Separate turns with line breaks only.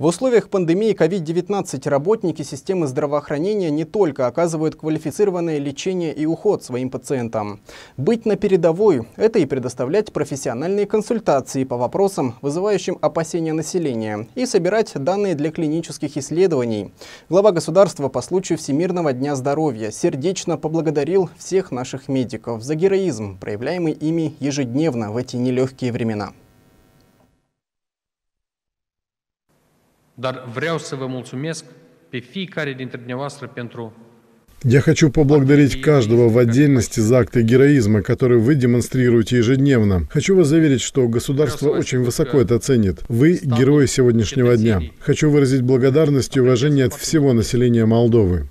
В условиях пандемии COVID-19 работники системы здравоохранения не только оказывают квалифицированное лечение и уход своим пациентам. Быть на передовой – это и предоставлять профессиональные консультации по вопросам, вызывающим опасения населения, и собирать данные для клинических исследований. Глава государства по случаю Всемирного дня здоровья сердечно поблагодарил всех наших медиков за героизм, проявляемый ими ежедневно в эти нелегкие времена.
Dar vreau să vă mulțumesc pe fiecare dintre dumneavoastră pentru
Я хочу поблагодарить каждого в отдельности за акты героизма, которые вы демонстрируете ежедневно. Хочу вас заверить, что государство очень высоко это ценит. Вы – герои сегодняшнего дня. Хочу выразить благодарность и уважение от всего населения Молдовы.